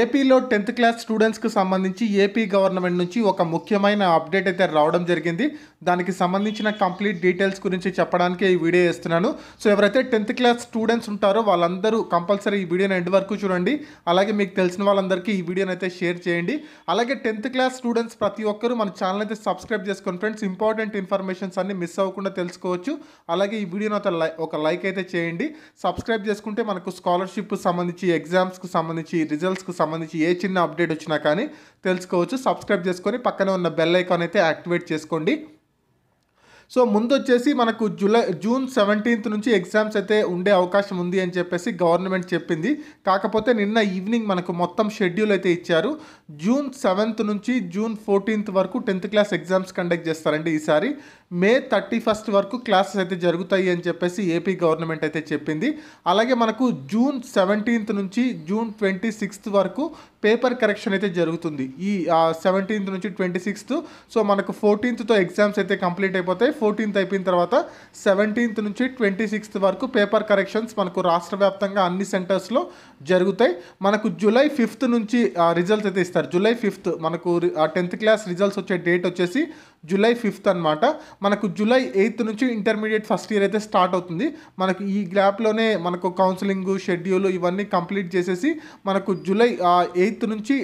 ఏపీలో tenth class స్టూడెంట్స్కి సంబంధించి ఏపీ గవర్నమెంట్ నుంచి ఒక ముఖ్యమైన అప్డేట్ అయితే రావడం జరిగింది దానికి సంబంధించిన కంప్లీట్ డీటెయిల్స్ గురించి చెప్పడానికి ఈ వీడియో ఇస్తున్నాను సో ఎవరైతే టెన్త్ క్లాస్ స్టూడెంట్స్ ఉంటారో వాళ్ళందరూ కంపల్సరీ ఈ వీడియోని ఎండ్ వరకు చూడండి అలాగే మీకు తెలిసిన వాళ్ళందరికీ ఈ వీడియోని అయితే షేర్ చేయండి అలాగే టెన్త్ క్లాస్ స్టూడెంట్స్ ప్రతి ఒక్కరూ మన ఛానల్ అయితే సబ్స్క్రైబ్ చేసుకోండి ఫ్రెండ్స్ ఇంపార్టెంట్ ఇన్ఫర్మేషన్స్ అన్ని మిస్ అవ్వకుండా తెలుసుకోవచ్చు అలాగే ఈ వీడియోని అయితే లైక్ ఒక లైక్ అయితే చేయండి సబ్స్క్రైబ్ చేసుకుంటే మనకు స్కాలర్షిప్ సంబంధించి ఎగ్జామ్స్కి సంబంధించి రిజల్ట్స్కి సంబంధించి ఏ చిన్న అప్డేట్ వచ్చినా కానీ తెలుసుకోవచ్చు సబ్స్క్రైబ్ చేసుకొని పక్కనే ఉన్న బెల్ ఐకాన్ అయితే యాక్టివేట్ చేసుకోండి సో ముందు వచ్చేసి మనకు జూలై జూన్ సెవెంటీన్త్ నుంచి ఎగ్జామ్స్ అయితే ఉండే అవకాశం ఉంది అని చెప్పేసి గవర్నమెంట్ చెప్పింది కాకపోతే నిన్న ఈవినింగ్ మనకు మొత్తం షెడ్యూల్ అయితే ఇచ్చారు జూన్ సెవెంత్ నుంచి జూన్ ఫోర్టీన్త్ వరకు టెన్త్ క్లాస్ ఎగ్జామ్స్ కండక్ట్ చేస్తారండి ఈసారి మే థర్టీ ఫస్ట్ వరకు క్లాసెస్ అయితే జరుగుతాయి అని చెప్పేసి ఏపీ గవర్నమెంట్ అయితే చెప్పింది అలాగే మనకు జూన్ సెవెంటీన్త్ నుంచి జూన్ ట్వంటీ సిక్స్త్ వరకు పేపర్ కరెక్షన్ అయితే జరుగుతుంది ఈ సెవెంటీన్త్ నుంచి ట్వంటీ సిక్స్త్ సో మనకు ఫోర్టీన్త్తో ఎగ్జామ్స్ అయితే కంప్లీట్ అయిపోతాయి ఫోర్టీన్త్ అయిపోయిన తర్వాత సెవెంటీన్త్ నుంచి ట్వంటీ సిక్స్త్ వరకు పేపర్ కరెక్షన్స్ మనకు రాష్ట్ర వ్యాప్తంగా అన్ని సెంటర్స్లో జరుగుతాయి మనకు జూలై ఫిఫ్త్ నుంచి రిజల్ట్స్ అయితే ఇస్తారు జూలై ఫిఫ్త్ మనకు టెన్త్ క్లాస్ రిజల్ట్స్ వచ్చే డేట్ వచ్చేసి జూలై ఫిఫ్త్ అనమాట మనకు జూలై ఎయిత్ నుంచి ఇంటర్మీడియట్ ఫస్ట్ ఇయర్ అయితే స్టార్ట్ అవుతుంది మనకు ఈ గ్యాప్లోనే మనకు కౌన్సిలింగ్ షెడ్యూల్ ఇవన్నీ కంప్లీట్ చేసేసి మనకు జూలై ఎయిత్ నుంచి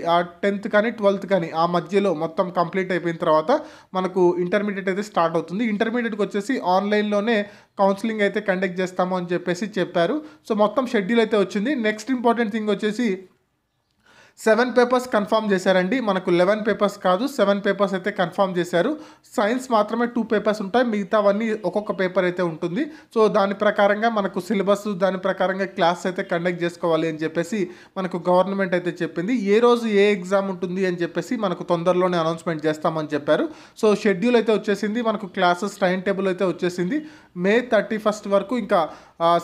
టెన్త్ కానీ ట్వెల్త్ కానీ ఆ మధ్యలో మొత్తం కంప్లీట్ అయిపోయిన తర్వాత మనకు ఇంటర్మీడియట్ అయితే స్టార్ట్ అవుతుంది ఇంటర్మీడియట్కి వచ్చేసి ఆన్లైన్లోనే కౌన్సిలింగ్ అయితే కండక్ట్ చేస్తాము అని చెప్పేసి చెప్పారు సో మొత్తం షెడ్యూల్ అయితే వచ్చింది నెక్స్ట్ ఇంపార్టెంట్ థింగ్ వచ్చేసి సెవెన్ పేపర్స్ కన్ఫామ్ చేశారండి మనకు లెవెన్ పేపర్స్ కాదు సెవెన్ పేపర్స్ అయితే కన్ఫామ్ చేశారు సైన్స్ మాత్రమే టూ పేపర్స్ ఉంటాయి మిగతావన్నీ ఒక్కొక్క పేపర్ అయితే ఉంటుంది సో దాని ప్రకారంగా మనకు సిలబస్ దాని ప్రకారంగా క్లాస్ అయితే కండక్ట్ చేసుకోవాలి అని చెప్పేసి మనకు గవర్నమెంట్ అయితే చెప్పింది ఏ రోజు ఏ ఎగ్జామ్ ఉంటుంది అని చెప్పేసి మనకు తొందరలోనే అనౌన్స్మెంట్ చేస్తామని చెప్పారు సో షెడ్యూల్ అయితే వచ్చేసింది మనకు క్లాసెస్ టైం టేబుల్ అయితే వచ్చేసింది మే థర్టీ ఫస్ట్ వరకు ఇంకా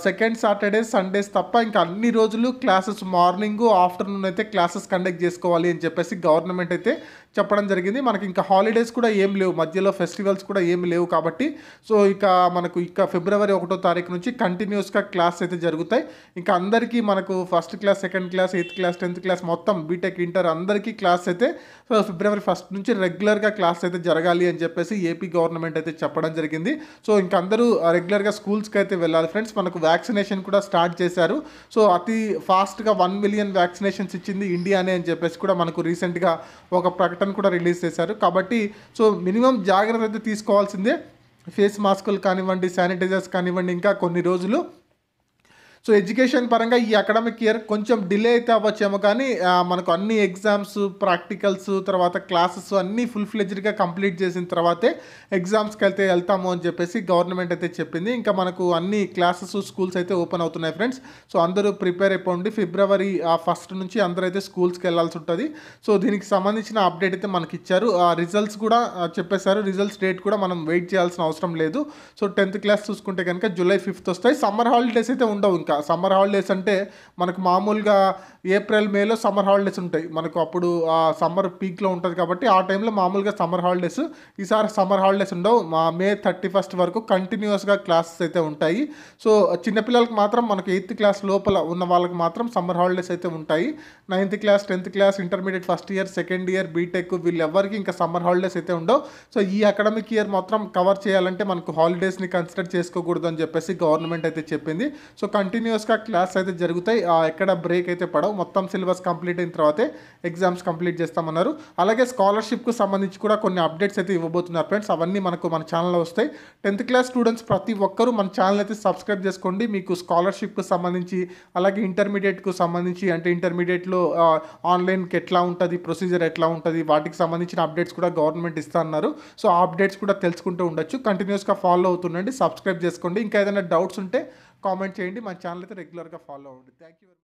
సెకండ్ సాటర్డే సండేస్ తప్ప ఇంకా అన్ని రోజులు క్లాసెస్ మార్నింగ్ ఆఫ్టర్నూన్ అయితే క్లాసెస్ కండక్ట్ చేసుకోవాలి అని చెప్పేసి గవర్నమెంట్ అయితే చెప్పడం జరిగింది మనకి ఇంకా హాలిడేస్ కూడా ఏం లేవు మధ్యలో ఫెస్టివల్స్ కూడా ఏం లేవు కాబట్టి సో ఇక మనకు ఇక ఫిబ్రవరి ఒకటో తారీఖు నుంచి కంటిన్యూస్గా క్లాస్ అయితే జరుగుతాయి ఇంకా అందరికీ మనకు first class second class eighth class tenth class మొత్తం బీటెక్ ఇంటర్ అందరికీ క్లాస్ అయితే ఫిబ్రవరి ఫస్ట్ నుంచి రెగ్యులర్గా క్లాస్ అయితే జరగాలి అని చెప్పేసి ఏపీ గవర్నమెంట్ అయితే చెప్పడం జరిగింది సో ఇంక అందరూ రెగ్యులర్గా స్కూల్స్కి అయితే వెళ్ళాలి ఫ్రెండ్స్ మనకు వ్యాక్సినేషన్ కూడా స్టార్ట్ చేశారు సో అతి ఫాస్ట్గా వన్ మిలియన్ వ్యాక్సినేషన్స్ ఇచ్చింది ఇండియానే అని చెప్పేసి కూడా మనకు రీసెంట్గా ఒక ప్రకటన కాటన్ కూడా రిలీజ్ చేశారు కాబట్టి సో మినిమం జాగ్రత్త అయితే తీసుకోవాల్సిందే ఫేస్ మాస్కులు కానివ్వండి శానిటైజర్స్ కానివ్వండి ఇంకా కొన్ని రోజులు సో ఎడ్యుకేషన్ పరంగా ఈ అకాడమిక్ ఇయర్ కొంచెం డిలే అయితే అవ్వచ్చేమో కానీ మనకు అన్ని ఎగ్జామ్స్ ప్రాక్టికల్స్ తర్వాత క్లాసెస్ అన్నీ ఫుల్ ఫ్లెజ్డ్గా కంప్లీట్ చేసిన తర్వాతే ఎగ్జామ్స్కి వెళ్తే వెళ్తాము అని చెప్పేసి గవర్నమెంట్ అయితే చెప్పింది ఇంకా మనకు అన్ని క్లాసెస్ స్కూల్స్ అయితే ఓపెన్ అవుతున్నాయి ఫ్రెండ్స్ సో అందరూ ప్రిపేర్ అయిపోండి ఫిబ్రవరి ఫస్ట్ నుంచి అందరూ అయితే స్కూల్స్కి వెళ్ళాల్సి ఉంటుంది సో దీనికి సంబంధించిన అప్డేట్ అయితే మనకి ఇచ్చారు రిజల్ట్స్ కూడా చెప్పేశారు రిజల్ట్స్ డేట్ కూడా మనం వెయిట్ చేయాల్సిన అవసరం లేదు సో టెన్త్ క్లాస్ చూసుకుంటే కనుక జూలై ఫిఫ్త్ వస్తాయి సమ్మర్ హాలిడేస్ అయితే ఉండవు ఇంకా సమ్మర్ హాలిడేస్ అంటే మనకు మామూలుగా ఏప్రిల్ మేలో సమ్మర్ హాలిడేస్ ఉంటాయి మనకు అప్పుడు ఆ సమ్మర్ పీక్లో ఉంటుంది కాబట్టి ఆ టైంలో మామూలుగా సమ్మర్ హాలిడేస్ ఈసారి సమ్మర్ హాలిడేస్ ఉండవు మా మే థర్టీ ఫస్ట్ వరకు కంటిన్యూస్గా క్లాసెస్ అయితే ఉంటాయి సో చిన్నపిల్లలకి మాత్రం మనకు ఎయిత్ క్లాస్ లోపల ఉన్న వాళ్ళకి మాత్రం సమ్మర్ హాలిడేస్ అయితే ఉంటాయి ninth class tenth class intermediate first year second year BTech వీళ్ళెవ్వరికి ఇంకా సమ్మర్ హాలిడేస్ అయితే ఉండవు సో ఈ అకాడమిక్ ఇయర్ మాత్రం కవర్ చేయాలంటే మనకు హాలిడేస్ని కన్సిడర్ చేసుకోకూడదు అని చెప్పేసి గవర్నమెంట్ అయితే చెప్పింది సో కంటిన్యూ కంటిన్యూస్గా క్లాస్ అయితే జరుగుతాయి ఎక్కడ బ్రేక్ అయితే పడవు మొత్తం సిలబస్ కంప్లీట్ అయిన తర్వాతే ఎగ్జామ్స్ కంప్లీట్ చేస్తామన్నారు అలాగే స్కాలర్షిప్కు సంబంధించి కూడా కొన్ని అప్డేట్స్ అయితే ఇవ్వబోతున్నారు ఫ్రెండ్స్ అవన్నీ మనకు మన ఛానల్లో వస్తాయి టెన్త్ క్లాస్ స్టూడెంట్స్ ప్రతి ఒక్కరూ మన ఛానల్ అయితే సబ్స్క్రైబ్ చేసుకోండి మీకు స్కాలర్షిప్కు సంబంధించి అలాగే ఇంటర్మీడియట్కు సంబంధించి అంటే ఇంటర్మీడియట్లో ఆన్లైన్కి ఎట్లా ఉంటుంది ప్రొసీజర్ ఎట్లా ఉంటుంది వాటికి సంబంధించిన అప్డేట్స్ కూడా గవర్నమెంట్ ఇస్తా అన్నారు సో ఆ అప్డేట్స్ కూడా తెలుసుకుంటూ ఉండొచ్చు కంటిన్యూస్గా ఫాలో అవుతుండండి సబ్స్క్రైబ్ చేసుకోండి ఇంకా ఏదైనా డౌట్స్ ఉంటే కామెంట్ చేయండి మా ఛానల్ అయితే రెగ్యులర్గా ఫాలో అవ్వండి థ్యాంక్ యూ